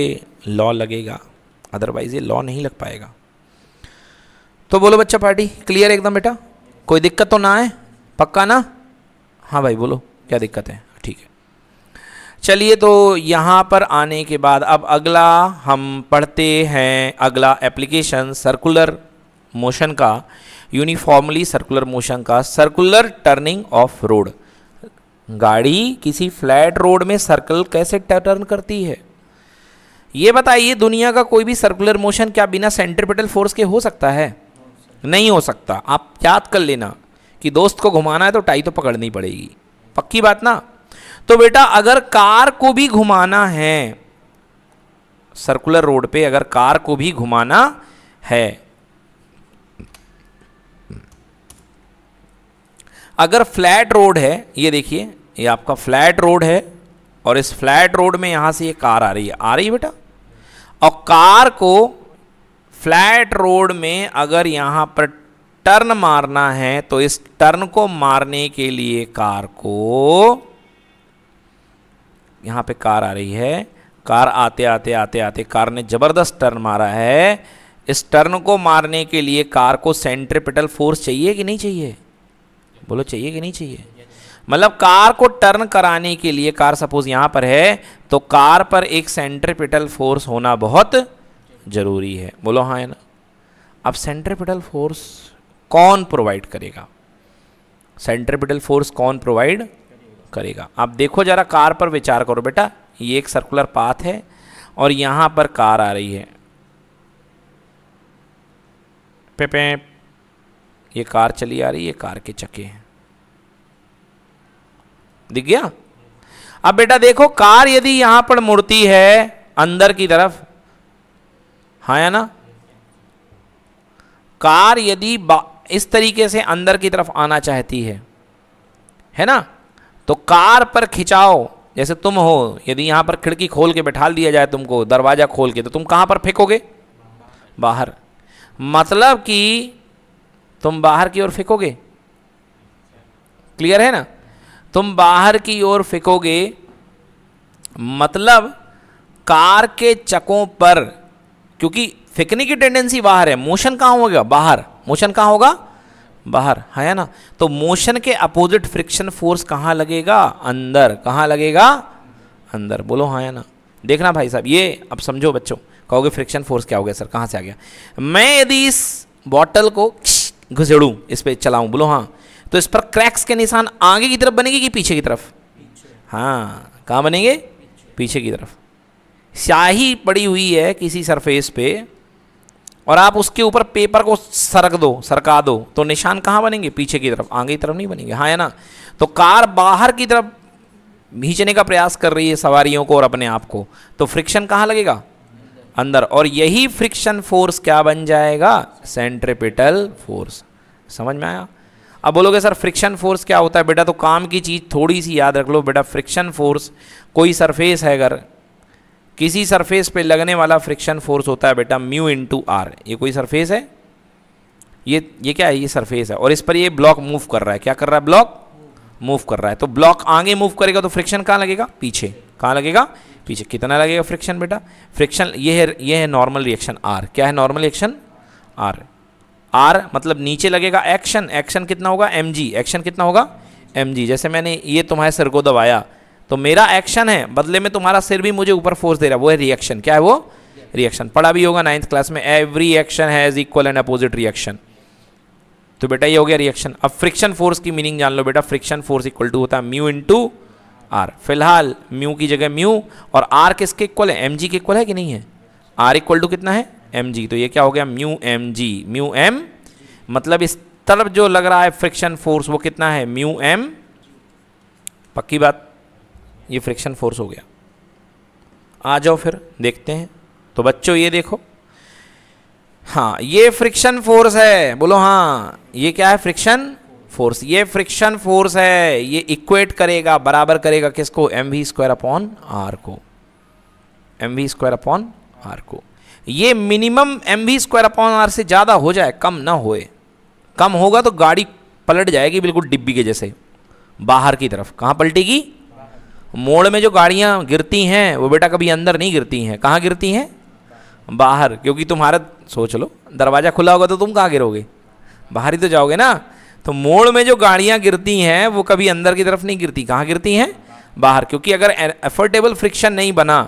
लॉ लगेगा अदरवाइज़ ये लॉ नहीं लग पाएगा तो बोलो बच्चा पार्टी क्लियर एकदम बेटा कोई दिक्कत तो ना है पक्का ना हाँ भाई बोलो क्या दिक्कत है ठीक है चलिए तो यहाँ पर आने के बाद अब अगला हम पढ़ते हैं अगला एप्लीकेशन सर्कुलर मोशन का यूनिफॉर्मली सर्कुलर मोशन का सर्कुलर टर्निंग ऑफ रोड गाड़ी किसी फ्लैट रोड में सर्कल कैसे टर्न करती है ये बताइए दुनिया का कोई भी सर्कुलर मोशन क्या बिना सेंटर फोर्स के हो सकता है नहीं हो सकता आप याद कर लेना कि दोस्त को घुमाना है तो टाई तो पकड़नी पड़ेगी पक्की बात ना तो बेटा अगर कार को भी घुमाना है सर्कुलर रोड पे अगर कार को भी घुमाना है अगर फ्लैट रोड है ये देखिए ये आपका फ्लैट रोड है और इस फ्लैट रोड में यहां से ये कार आ रही है आ रही है बेटा और कार को फ्लैट रोड में अगर यहाँ पर टर्न मारना है तो इस टर्न को मारने के लिए कार को यहाँ पे कार आ रही है कार आते आते आते आते कार ने ज़बरदस्त टर्न मारा है इस टर्न को मारने के लिए कार को सेंट्रिपिटल फोर्स चाहिए कि नहीं चाहिए बोलो चाहिए कि नहीं चाहिए मतलब कार को टर्न कराने के लिए कार सपोज यहाँ पर है तो कार पर एक सेंट्रिपिटल फोर्स होना बहुत ज़रूरी है बोलो हाँ है ना अब सेंट्रपिटल फोर्स कौन प्रोवाइड करेगा सेंट्रपिटल फोर्स कौन प्रोवाइड करेगा आप देखो ज़रा कार पर विचार करो बेटा ये एक सर्कुलर पाथ है और यहाँ पर कार आ रही है पे ये कार चली आ रही है कार के चक्के हैं दिख गया अब बेटा देखो कार यदि यहां पर मुड़ती है अंदर की तरफ हाँ या ना कार यदि इस तरीके से अंदर की तरफ आना चाहती है है ना तो कार पर खिंचाओ जैसे तुम हो यदि यहां पर खिड़की खोल के बैठा दिया जाए तुमको दरवाज़ा खोल के तो तुम कहां पर फेंकोगे बाहर मतलब कि तुम बाहर की ओर फेंकोगे क्लियर है ना तुम बाहर की ओर फेंकोगे मतलब कार के चकों पर क्योंकि फेंकने की टेंडेंसी बाहर है मोशन कहाँ होगा बाहर मोशन कहाँ होगा बाहर है ना तो मोशन के अपोजिट फ्रिक्शन फोर्स कहाँ लगेगा अंदर कहाँ लगेगा अंदर बोलो हाँ या ना देखना भाई साहब ये अब समझो बच्चों कहोगे फ्रिक्शन फोर्स क्या हो गया सर कहाँ से आ गया मैं यदि इस बॉटल को घुसेड़ूँ इस पर चलाऊँ बोलो हाँ तो इस पर क्रैक्स के निशान आगे की तरफ बनेंगे कि पीछे की तरफ हाँ कहाँ बनेंगे पीछे की तरफ स्याही पड़ी हुई है किसी सरफेस पे और आप उसके ऊपर पेपर को सरक दो सरका दो तो निशान कहाँ बनेंगे पीछे की तरफ आगे की तरफ नहीं बनेंगे हाँ है ना तो कार बाहर की तरफ खींचने का प्रयास कर रही है सवारियों को और अपने आप को तो फ्रिक्शन कहाँ लगेगा अंदर और यही फ्रिक्शन फोर्स क्या बन जाएगा सेंट्रिपिटल फोर्स समझ में आया अब बोलोगे सर फ्रिक्शन फोर्स क्या होता है बेटा तो काम की चीज़ थोड़ी सी याद रख लो बेटा फ्रिक्शन फोर्स कोई सरफेस है अगर किसी सरफेस पे लगने वाला फ्रिक्शन फोर्स होता है बेटा म्यू इंटू आर ये कोई सरफेस है ये ये क्या है ये सरफेस है और इस पर ये ब्लॉक मूव कर रहा है क्या कर रहा है ब्लॉक मूव कर रहा है तो ब्लॉक आगे मूव करेगा तो फ्रिक्शन कहाँ लगेगा पीछे कहाँ लगेगा पीछे कितना लगेगा फ्रिक्शन बेटा फ्रिक्शन ये है ये है नॉर्मल रिएक्शन आर क्या है नॉर्मल रिएक्शन आर आर मतलब नीचे लगेगा एक्शन एक्शन कितना होगा एम एक्शन कितना होगा एम जैसे मैंने ये तुम्हारे सर को दबाया तो मेरा एक्शन है बदले में तुम्हारा सिर भी मुझे ऊपर फोर्स दे रहा है वो है रिएक्शन क्या है वो रिएक्शन पढ़ा भी होगा नाइन्थ क्लास में every action has equal and opposite reaction तो बेटा ये हो गया रिएक्शन अब फ्रिक्शन फोर्स की मीनिंग जान लो बेटा फ्रिक्शन फोर्स इक्वल टू होता है म्यू टू आर फिलहाल म्यू की जगह म्यू और आर किसके इक्वल है एम के इक्वल है कि नहीं है आर इक्वल टू कितना है एम तो ये क्या हो गया mu M G mu M मतलब इस तरफ जो लग रहा है फ्रिक्शन फोर्स वो कितना है म्यू एम पक्की बात ये फ्रिक्शन फोर्स हो गया आ जाओ फिर देखते हैं तो बच्चों ये देखो हाँ ये फ्रिक्शन फोर्स है बोलो हाँ ये क्या है फ्रिक्शन फोर्स ये फ्रिक्शन फोर्स है ये इक्वेट करेगा बराबर करेगा किसको M V square upon R को M V square upon R को ये minimum M V square upon R से ज़्यादा हो जाए कम ना होए कम होगा तो गाड़ी पलट जाएगी बिल्कुल डिब्बी के जैसे बाहर की तरफ कहाँ पलटेगी मोड़ में जो गाड़ियाँ गिरती हैं वो बेटा कभी अंदर नहीं गिरती हैं कहाँ गिरती हैं बाहर क्योंकि तुम्हारा सोच लो दरवाज़ा खुला होगा तो तुम कहाँ गिरोगे बाहर ही तो जाओगे ना तो मोड़ में जो गाड़ियाँ गिरती हैं वो कभी अंदर की तरफ नहीं गिरती कहाँ गिरती हैं बाहर क्योंकि अगर एफोर्टेबल फ्रिक्शन नहीं बना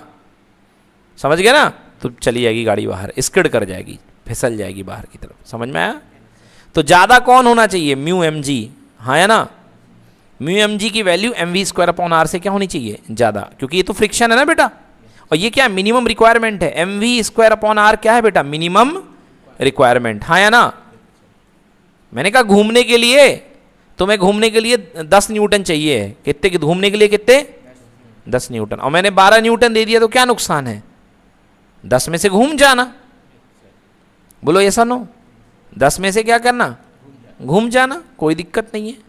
समझ गए ना तो चली जाएगी गाड़ी बाहर स्किड कर जाएगी फिसल जाएगी बाहर की तरफ समझ में आया तो ज़्यादा कौन होना चाहिए म्यू एम जी हाँ या ना म्यू एम जी की value M V square upon R से क्या होनी चाहिए ज़्यादा क्योंकि ये तो फ्रिक्शन है ना बेटा और ये क्या मिनिमम रिक्वायरमेंट है M V square upon R क्या है बेटा मिनिमम रिक्वायरमेंट हाँ या ना मैंने कहा घूमने के लिए तुम्हें तो घूमने के लिए दस न्यूटन चाहिए कितने घूमने के लिए कितने दस न्यूटन और मैंने बारह न्यूटन दे दिया तो क्या नुकसान है दस में से घूम जाना बोलो ऐसा नो दस में से क्या करना घूम जाना कोई दिक्कत नहीं है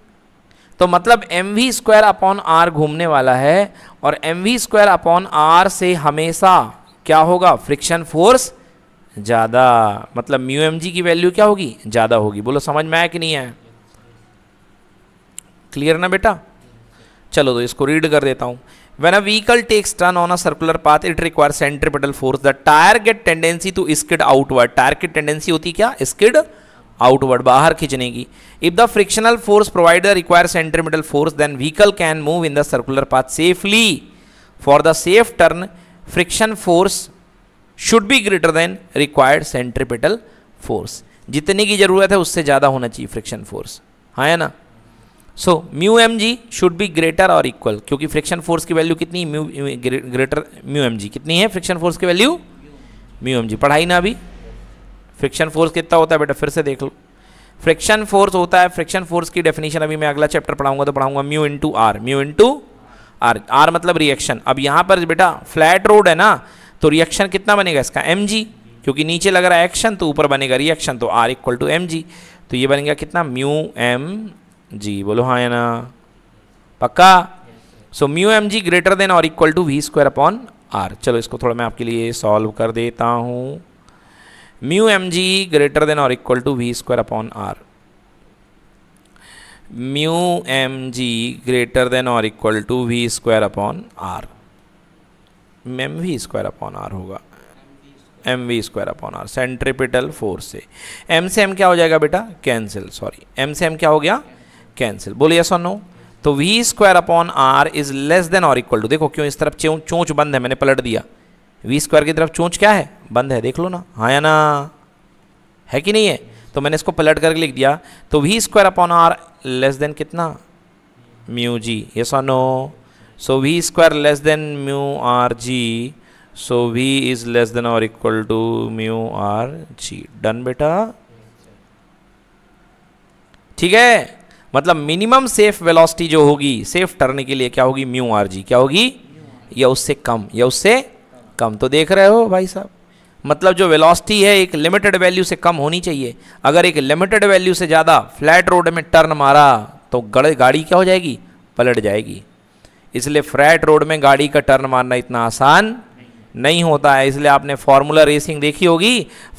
तो मतलब M V square upon R घूमने वाला है और M V square upon R से हमेशा क्या होगा फ्रिक्शन फोर्स ज़्यादा मतलब म्यू एम जी की वैल्यू क्या होगी ज़्यादा होगी बोलो समझ में आया कि नहीं आया क्लियर ना बेटा चलो तो इसको रीड कर देता हूँ when a vehicle takes turn on a circular path it require centripetal force the tyre get tendency to skid outward tyre की टेंडेंसी होती क्या? स्किड आउटवर्ड बाहर खींचने की if the frictional force provide require centripetal force then vehicle can move in the circular path safely for the safe turn friction force should be greater than required centripetal force जितने की जरूरत है उससे ज्यादा होना चाहिए फ्रिक्शन फोर्स हाँ है ना so mu M G should be greater और इक्वल क्योंकि फ्रिक्शन फोर्स की वैल्यू कितनी ग्रेटर म्यू एम जी कितनी है फ्रिक्शन फोर्स की वैल्यू म्यू एम जी पढ़ाई ना अभी फ्रिक्शन फोर्स कितना होता है बेटा फिर से देख लो फ्रिक्शन फोर्स होता है फ्रिक्शन फोर्स की डेफिनेशन अभी मैं अगला चैप्टर पढ़ाऊंगा तो पढ़ाऊंगा mu into R mu into R R मतलब रिएक्शन अब यहाँ पर बेटा फ्लैट रोड है ना तो रिएक्शन कितना बनेगा इसका एम क्योंकि नीचे लग रहा है एक्शन तो ऊपर बनेगा रिएक्शन तो आर इक्वल टू एम तो ये बनेगा कितना म्यू एम जी बोलो हाँ या ना पक्का so mu M G greater than और equal to V square upon R चलो इसको थोड़ा मैं आपके लिए सॉल्व कर देता हूँ mu M G greater than और equal to V square upon R mu M G greater than और equal to V square upon R M V square upon R होगा M V square upon R centripetal force से एम से एम क्या हो जाएगा बेटा कैंसिल सॉरी एम से एम क्या हो गया कैंसिल बोलिए सो नो तो V square upon R is less than और इक्वल टू देखो क्यों इस तरफ चोंच बंद है मैंने पलट दिया वी स्क्वायर की तरफ चोंच क्या है बंद है देख लो ना हाँ या ना है कि नहीं है तो मैंने इसको पलट करके लिख दिया तो V square upon R less than कितना म्यू जी ये so no so V square less than mu R G so V is less than और equal to mu R G done बेटा ठीक है मतलब मिनिमम सेफ वेलोसिटी जो होगी सेफ टर्न के लिए क्या होगी म्यू आर जी क्या होगी या उससे कम या उससे कम तो देख रहे हो भाई साहब मतलब जो वेलोसिटी है एक लिमिटेड वैल्यू से कम होनी चाहिए अगर एक लिमिटेड वैल्यू से ज़्यादा फ्लैट रोड में टर्न मारा तो गाड़ी क्या हो जाएगी पलट जाएगी इसलिए फ्लैट रोड में गाड़ी का टर्न मारना इतना आसान नहीं होता है इसलिए आपने फार्मूला रेसिंग देखी होगी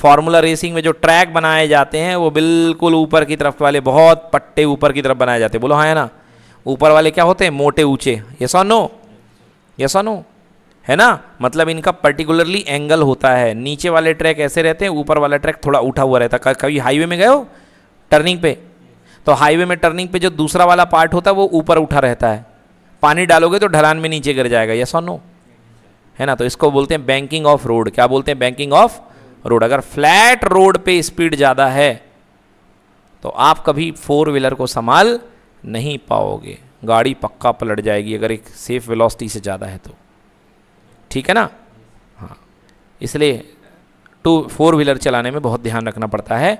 फार्मूला रेसिंग में जो ट्रैक बनाए जाते हैं वो बिल्कुल ऊपर की तरफ वाले बहुत पट्टे ऊपर की तरफ बनाए जाते हैं बोलो हाँ है ना ऊपर वाले क्या होते हैं मोटे ऊँचे ये सो नो ये सो नो है ना मतलब इनका पर्टिकुलरली एंगल होता है नीचे वाले ट्रैक ऐसे रहते हैं ऊपर वाला ट्रैक थोड़ा उठा हुआ रहता है कभी हाईवे में गए हो टर्निंग पे तो हाईवे में टर्निंग पे जो दूसरा वाला पार्ट होता है वो ऊपर उठा रहता है पानी डालोगे तो ढलान में नीचे गिर जाएगा यस और नो है ना तो इसको बोलते हैं बैंकिंग ऑफ रोड क्या बोलते हैं बैंकिंग ऑफ रोड अगर फ्लैट रोड पे स्पीड ज़्यादा है तो आप कभी फोर व्हीलर को संभाल नहीं पाओगे गाड़ी पक्का पलट जाएगी अगर एक सेफ वेलोसिटी से ज़्यादा है तो ठीक है ना हाँ इसलिए टू फोर व्हीलर चलाने में बहुत ध्यान रखना पड़ता है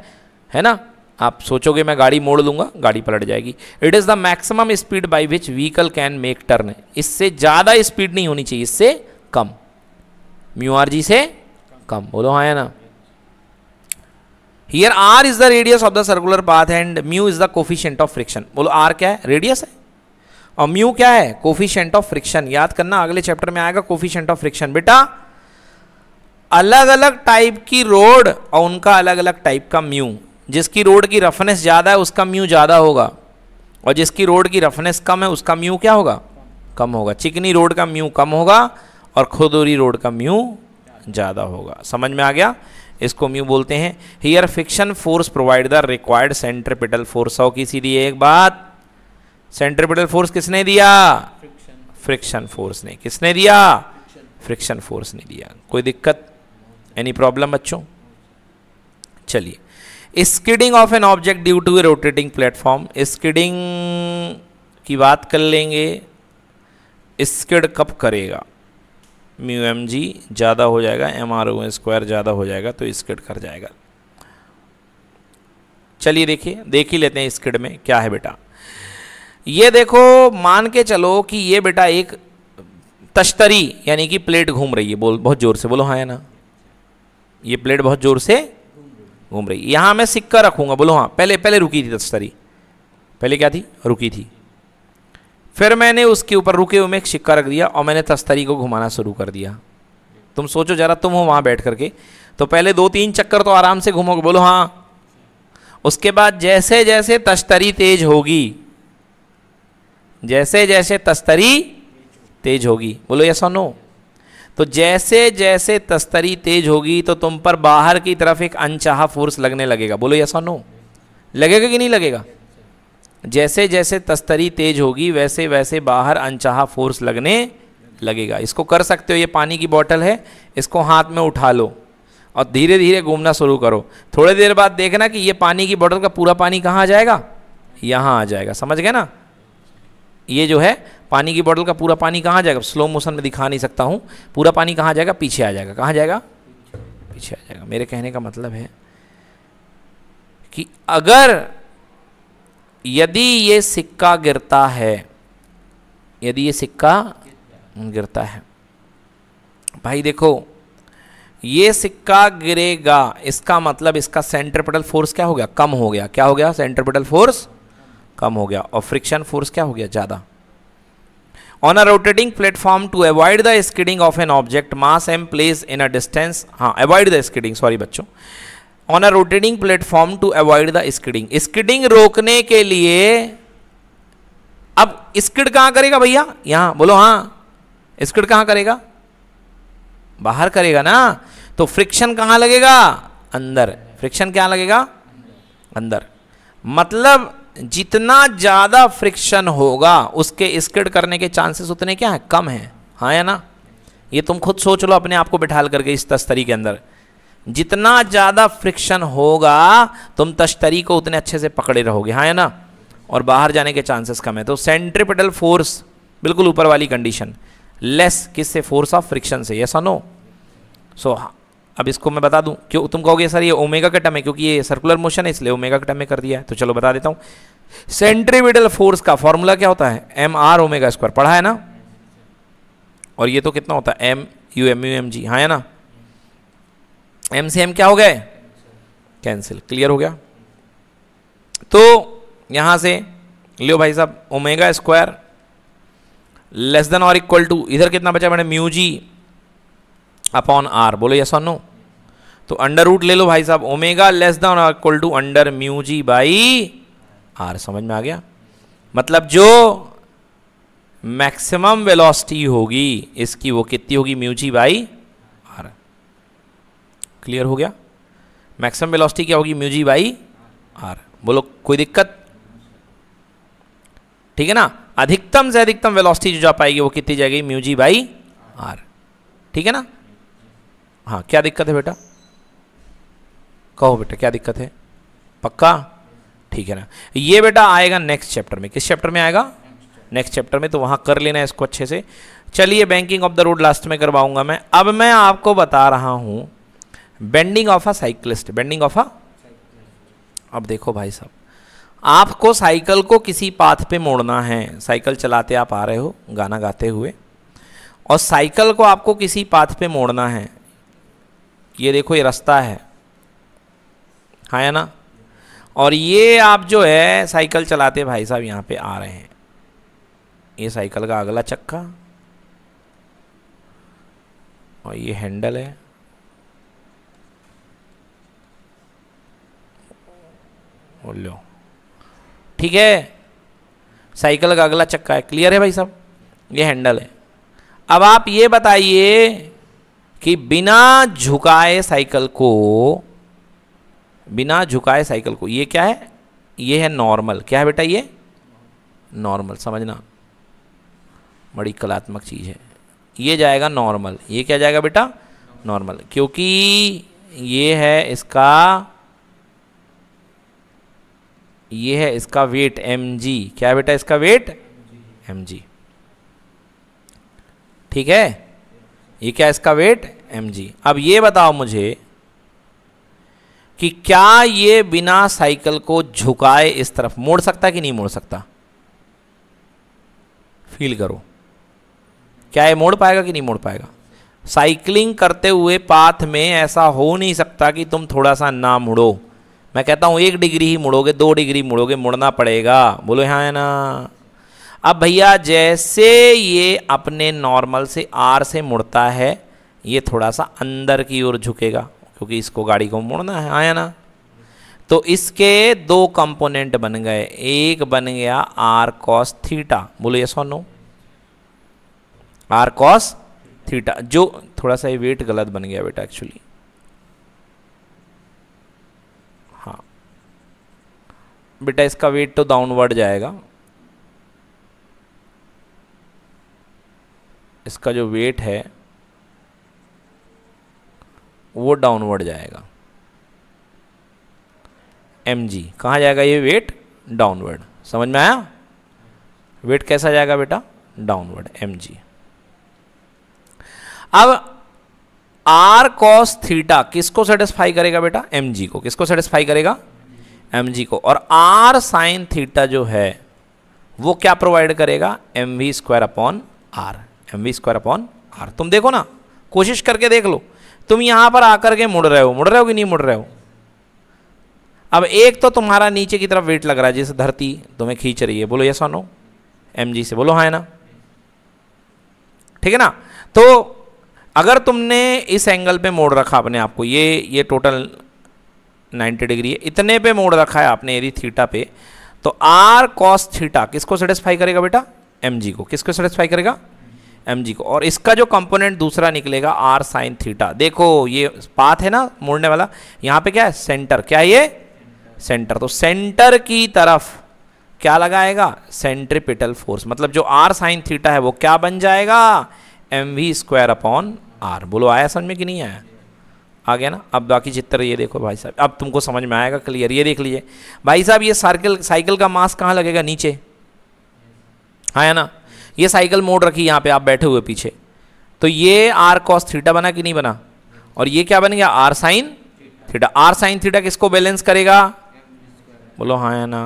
है ना आप सोचोगे मैं गाड़ी मोड़ लूँगा गाड़ी पलट जाएगी it is the maximum speed by which vehicle can make turn इससे ज़्यादा स्पीड नहीं होनी चाहिए इससे कम म्यू आर जी से कम बोलो हाँ है ना here R is the radius of the circular path and mu is the coefficient of friction बोलो आर क्या है रेडियस है और म्यू क्या है कोफिशियंट ऑफ फ्रिक्शन याद करना अगले चैप्टर में आएगा कोफिशेंट ऑफ फ्रिक्शन बेटा अलग अलग टाइप की रोड और उनका अलग अलग टाइप का म्यू जिसकी रोड की रफनेस ज़्यादा है उसका म्यू ज़्यादा होगा और जिसकी रोड की रफनेस कम है उसका म्यू क्या होगा कम होगा चिकनी रोड का म्यू कम होगा और खुदूरी रोड का म्यू ज़्यादा होगा समझ में आ गया इसको म्यू बोलते हैं here friction force provide the required centripetal force of किसी एक बात सेंट्रीपिटल फोर्स किसने दिया फ्रिक्शन फोर्स ने किसने दिया फ्रिक्शन फोर्स ने दिया कोई दिक्कत एनी प्रॉब्लम बच्चों चलिए skidding of an object due to a rotating platform skidding की बात कर लेंगे स्किड कब करेगा म्यू एम जी ज़्यादा हो जाएगा एम आर ओ स्क्वायर ज़्यादा हो जाएगा तो स्किड कर जाएगा चलिए देखिए देख ही लेते हैं स्किड में क्या है बेटा ये देखो मान के चलो कि ये बेटा एक तश्तरी यानी कि प्लेट घूम रही है बोल बहुत ज़ोर से बोलो हाँ या ना ये प्लेट बहुत ज़ोर से घूम रही है यहाँ मैं सिक्का रखूँगा बोलो हाँ पहले पहले रुकी थी तश्तरी पहले क्या थी रुकी थी फिर मैंने उसके ऊपर रुके हुए में एक सिक्का रख दिया और मैंने तस्तरी को घुमाना शुरू कर दिया तुम सोचो ज़रा तुम हो वहाँ बैठ करके तो पहले दो तीन चक्कर तो आराम से घूमोगे बोलो हाँ उसके बाद जैसे जैसे तश्तरी तेज होगी जैसे जैसे तस्तरी तेज होगी बोलो ये और नो तो जैसे जैसे तस्तरी तेज होगी तो तुम पर बाहर की तरफ एक अनचाहा फोर्स लगने लगेगा बोलो यस नो लगेगा कि नहीं लगेगा जैसे जैसे तस्तरी तेज होगी वैसे वैसे बाहर अनचाहा फोर्स लगने लगेगा इसको कर सकते हो ये पानी की बॉटल है इसको हाथ में उठा लो और धीरे धीरे घूमना शुरू करो थोड़ी देर बाद देखना कि ये पानी की बॉटल का पूरा पानी कहाँ आ जाएगा यहाँ आ जाएगा समझ गए ना ये जो है पानी की बॉटल का पूरा पानी कहाँ जाएगा स्लो मोशन में दिखा नहीं सकता हूँ पूरा पानी कहाँ जाएगा पीछे आ जाएगा कहाँ जाएगा पीछे आ जाएगा मेरे कहने का मतलब है कि अगर यदि ये सिक्का गिरता है यदि ये सिक्का गिरता है भाई देखो ये सिक्का गिरेगा इसका मतलब इसका पेटल फोर्स क्या हो गया कम हो गया क्या हो गया सेंट्रीपेटल फोर्स कम हो गया और फ्रिक्शन फोर्स क्या हो गया ज़्यादा on a rotating platform to avoid the skidding of an object mass M place in a distance हाँ अवॉइड द स्कीडिंग सॉरी बच्चों on a rotating platform to avoid the skidding skidding रोकने के लिए अब स्किड कहां करेगा भैया यहां बोलो हाँ स्किड कहां करेगा बाहर करेगा ना तो फ्रिक्शन कहां लगेगा अंदर फ्रिक्शन क्या लगेगा अंदर मतलब जितना ज़्यादा फ्रिक्शन होगा उसके स्किड करने के चांसेस उतने क्या हैं कम हैं हाँ या ना ये तुम खुद सोच लो अपने आप को बिठाल करके इस तस्तरी के अंदर जितना ज़्यादा फ्रिक्शन होगा तुम तस्तरी को उतने अच्छे से पकड़े रहोगे हाँ है ना और बाहर जाने के चांसेस कम है तो सेंट्रिपिटल फोर्स बिल्कुल ऊपर वाली कंडीशन लेस किससे फोर्स ऑफ फ्रिक्शन से यस नो सो अब इसको मैं बता दूं क्यों तुम कहोगे सर ये ओमेगा का टर्म है क्योंकि ये सर्कुलर मोशन है इसलिए ओमेगा का टर्म में कर दिया है तो चलो बता देता हूँ सेंट्रीविडल फोर्स का फॉर्मूला क्या होता है एम आर ओमेगा स्क्वायर पढ़ा है ना और ये तो कितना होता है M U M U M G हाँ है ना एम से एम क्या हो गए कैंसिल क्लियर हो गया तो यहां से लियो भाई साहब ओमेगा स्क्वायर लेस देन और इक्वल टू इधर कितना बचा मैंने म्यू जी अपॉन आर बोलो यस और नो तो अंडर रूट ले लो भाई साहब ओमेगा लेस दैन और equal to under mu G by R समझ में आ गया मतलब जो मैक्सिमम वेलोसिटी होगी इसकी वो कितनी होगी mu G by R clear हो गया मैक्सिमम वेलोसिटी क्या होगी म्यू जी बाई आर बोलो कोई दिक्कत ठीक है ना अधिकतम से अधिकतम वेलोसिटी जो जा पाएगी वो कितनी जाएगी म्यू जी बाई आर ठीक है ना हाँ क्या दिक्कत है बेटा कहो बेटा क्या दिक्कत है पक्का ठीक है ना ये बेटा आएगा नेक्स्ट चैप्टर में किस चैप्टर में आएगा नेक्स्ट चैप्टर में तो वहाँ कर लेना है इसको अच्छे से चलिए banking of the road last में करवाऊंगा मैं अब मैं आपको बता रहा हूँ bending of a cyclist bending of a अब देखो भाई साहब आपको साइकिल को किसी पाथ पे मोड़ना है साइकिल चलाते आप आ रहे हो गाना गाते हुए और साइकिल को आपको किसी पाथ पे मोड़ना है ये देखो ये रास्ता है हाँ है ना और ये आप जो है साइकिल चलाते भाई साहब यहाँ पे आ रहे हैं ये साइकिल का अगला चक्का और ये हैंडल है बोल लो ठीक है साइकिल का अगला चक्का है क्लियर है भाई साहब ये हैंडल है अब आप ये बताइए कि बिना झुकाए साइकिल को बिना झुकाए साइकिल को ये क्या है ये है नॉर्मल क्या है बेटा ये नॉर्मल समझना बड़ी कलात्मक चीज़ है ये जाएगा नॉर्मल ये क्या जाएगा बेटा नॉर्मल क्योंकि ये है इसका ये है इसका वेट एम जी क्या है बेटा इसका वेट एम जी ठीक है ये क्या इसका वेट एम अब ये बताओ मुझे कि क्या ये बिना साइकिल को झुकाए इस तरफ मोड़ सकता कि नहीं मोड़ सकता फील करो क्या ये मोड़ पाएगा कि नहीं मोड़ पाएगा साइकिलिंग करते हुए पाथ में ऐसा हो नहीं सकता कि तुम थोड़ा सा ना मुड़ो मैं कहता हूँ एक डिग्री ही मुड़ोगे दो डिग्री मुड़ोगे मुड़ना पड़ेगा बोलो हाँ है ना अब भैया जैसे ये अपने नॉर्मल से आर से मुड़ता है ये थोड़ा सा अंदर की ओर झुकेगा क्योंकि इसको गाड़ी को मोड़ना है आया ना तो इसके दो कंपोनेंट बन गए एक बन गया आर कॉस थीटा बोलो ये so no no R cos theta जो थोड़ा सा ये वेट गलत बन गया बेटा एक्चुअली हाँ बेटा इसका वेट तो डाउनवर्ड जाएगा इसका जो वेट है वो डाउनवर्ड जाएगा एम जी कहाँ जाएगा ये वेट डाउनवर्ड समझ में आया वेट कैसा जाएगा बेटा डाउनवर्ड एम जी अब आर कॉस थीटा किसको सेटिस्फाई करेगा बेटा एम जी को किसको सेटिस्फाई करेगा एम जी को और आर साइन थीटा जो है वो क्या प्रोवाइड करेगा M V square upon R M V square upon R तुम देखो ना कोशिश करके देख लो तुम यहां पर आकर के मुड़ रहे हो मुड़ रहे हो कि नहीं मुड़ रहे हो अब एक तो तुम्हारा नीचे की तरफ वेट लग रहा है जैसे धरती तुम्हें खींच रही है बोलो ये सोनो एम जी से बोलो हाँ ना ठीक है ना तो अगर तुमने इस एंगल पे मोड़ रखा अपने आपको ये ये टोटल 90 डिग्री है इतने पे मोड़ रखा है आपने यदि थीटा पे तो आर कॉस थीटा किसको सेटिस्फाई करेगा बेटा एम जी को किसको सेटिस्फाई करेगा एम जी को और इसका जो कंपोनेंट दूसरा निकलेगा आर साइन थीटा देखो ये पाथ है ना मोड़ने वाला यहाँ पे क्या है सेंटर क्या है ये सेंटर तो सेंटर की तरफ क्या लगाएगा सेंट्रीपिटल फोर्स मतलब जो आर साइन थीटा है वो क्या बन जाएगा M V square upon R बोलो आया समझ में कि नहीं आया आ गया ना अब बाकी चित्र ये देखो भाई साहब अब तुमको समझ में आएगा क्लियर ये देख लीजिए भाई साहब ये सर्कल साइकिल का मास कहाँ लगेगा नीचे आया ना ये साइकिल मोड़ रखी यहाँ पे आप बैठे हुए पीछे तो ये आर कॉस थीटा बना कि नहीं बना और ये क्या बन गया R sine theta R sine theta किसको बैलेंस करेगा बोलो हाँ है ना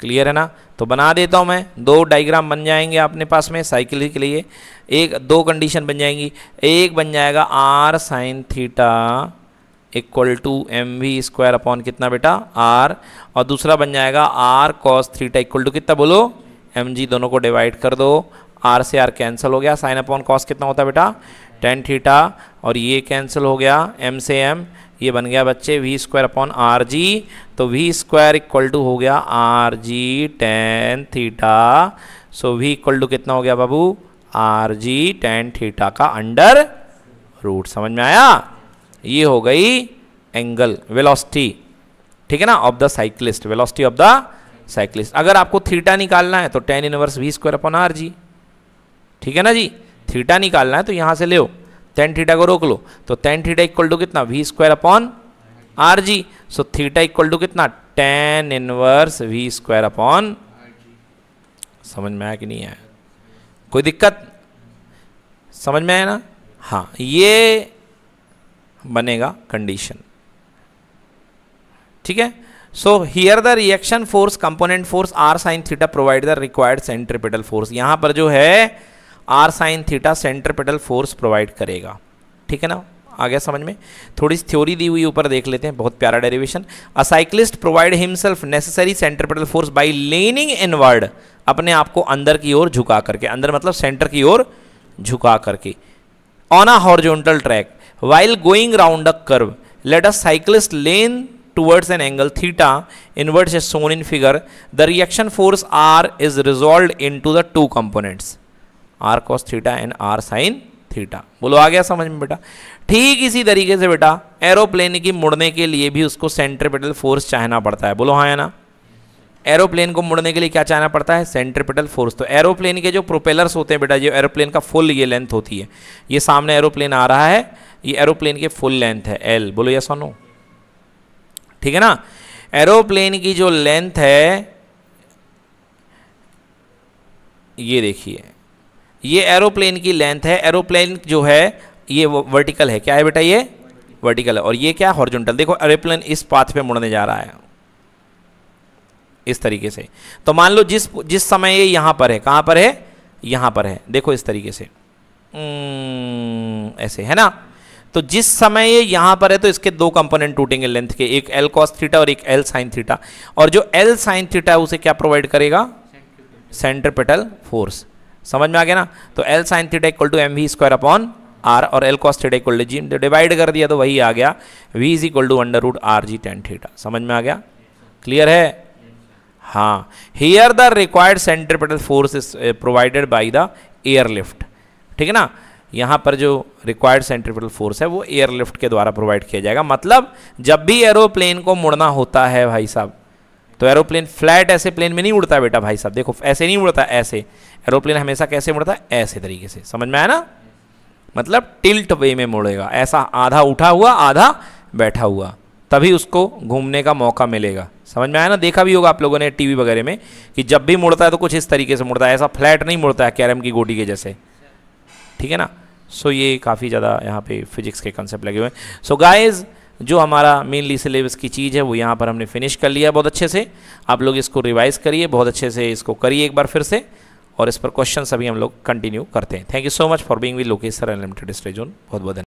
क्लियर है ना तो बना देता हूँ मैं दो डायग्राम बन जाएंगे अपने पास में साइकिल के लिए एक दो कंडीशन बन जाएंगी एक बन जाएगा R sine theta equal to M V square upon कितना बेटा आर और दूसरा बन जाएगा R cos theta equal to कितना बोलो एम जी दोनों को डिवाइड कर दो आर से आर कैंसिल हो गया साइन अपॉन कॉस कितना होता है बेटा टेन थीटा और ये कैंसिल हो गया एम से एम ये बन गया बच्चे V square upon R G तो वी स्क्वायर इक्वल टू हो गया R G tan theta so V equal to कितना हो गया बाबू आर जी टेन थीटा का अंडर रूट समझ में आया ये हो गई एंगल वेलोसिटी ठीक है ना of the cyclist velocity of the cyclist अगर आपको थीटा निकालना है तो tan inverse V square upon R G ठीक है ना जी थीटा निकालना है तो यहाँ से ले टेन थीटा को रोक लो तो टेन थीटा इक्वल टू कितना V square upon R G so theta equal to कितना tan inverse V square upon समझ में आया कि नहीं आया कोई दिक्कत समझ में आया ना हाँ ये बनेगा कंडीशन ठीक है so here the reaction force component force R sine theta provide the required centripetal force यहां पर जो है R sine theta centripetal force provide करेगा ठीक है ना आ गया समझ में थोड़ी सी थ्योरी दी हुई ऊपर देख लेते हैं बहुत प्यारा derivation a cyclist provide himself necessary centripetal force by leaning inward अपने आप को अंदर की ओर झुका करके अंदर मतलब सेंटर की ओर झुका करके on a horizontal track while going round a curve let a cyclist lean towards an angle theta inwards as shown in figure the reaction force r is resolved into the two components r cos theta and r sin theta बोलो आ गया समझ में बेटा ठीक इसी तरीके से बेटा एरोप्लेन की मुड़ने के लिए भी उसको सेंट्रिपिटल फोर्स चाहना पड़ता है बोलो हाँ है ना एरोप्लेन को मुड़ने के लिए क्या चाहना पड़ता है सेंट्रिपिटल फोर्स तो एरोप्लेन के जो प्रोपेलर्स होते हैं बेटा जो एरोप्लेन का फुल ये लेंथ होती है ये सामने एरोप्लेन आ रहा है ये एरोप्लेन के फुल लेंथ है एल बोलो यस और नो ठीक है ना एरोप्लेन की जो लेंथ है ये देखिए ये एरोप्लेन की लेंथ है एरोप्लेन जो है ये वर्टिकल है क्या है बेटा ये वर्टिकल है और ये क्या हॉर्जोंटल देखो एरोप्लेन इस पाथ पे मुड़ने जा रहा है इस तरीके से तो मान लो जिस जिस समय ये यहां पर है कहां पर है यहां पर है देखो इस तरीके से हम्म, ऐसे है ना तो जिस समय ये यहां पर है तो इसके दो कंपोनेंट टूटेंगे लेंथ के एक एल कॉस थीटा और एक एल साइन थीटा और जो एल साइन थीटा है उसे क्या प्रोवाइड करेगा सेंट्रपेटल फोर्स समझ में आ गया ना तो L sine theta equal to M V square upon R और L cos theta equal to G divide कर दिया तो वही आ गया V is equal to under root R G tan theta समझ में आ गया क्लियर है हाँ here the required centripetal force is provided by the airlift ठीक है ना यहाँ पर जो रिक्वायर्ड सेंट्रिपिटल फोर्स है वो एयरलिफ्ट के द्वारा प्रोवाइड किया जाएगा मतलब जब भी एरोप्लेन को मुड़ना होता है भाई साहब तो एरोप्लेन फ्लैट ऐसे प्लेन में नहीं उड़ता बेटा भाई साहब देखो ऐसे नहीं उड़ता ऐसे एरोप्लेन हमेशा कैसे मुड़ता है ऐसे तरीके से समझ में आया ना मतलब टिल्ट वे में मुड़ेगा ऐसा आधा उठा हुआ आधा बैठा हुआ तभी उसको घूमने का मौका मिलेगा समझ में आया ना देखा भी होगा आप लोगों ने टीवी वगैरह में कि जब भी मुड़ता है तो कुछ इस तरीके से मुड़ता है ऐसा फ्लैट नहीं मुड़ता है कैरम की गोटी के जैसे ठीक है ना सो so, ये काफ़ी ज़्यादा यहाँ पे फिजिक्स के कंसेप्ट लगे हुए हैं सो गाइस जो हमारा मेनली सिलेबस की चीज़ है वो यहाँ पर हमने फिनिश कर लिया बहुत अच्छे से आप लोग इसको रिवाइज़ करिए बहुत अच्छे से इसको करिए एक बार फिर से और इस पर क्वेश्चन अभी हम लोग कंटिन्यू करते हैं thank you so much for being V Lokesh sir unlimited स्टेजोन बहुत बहुत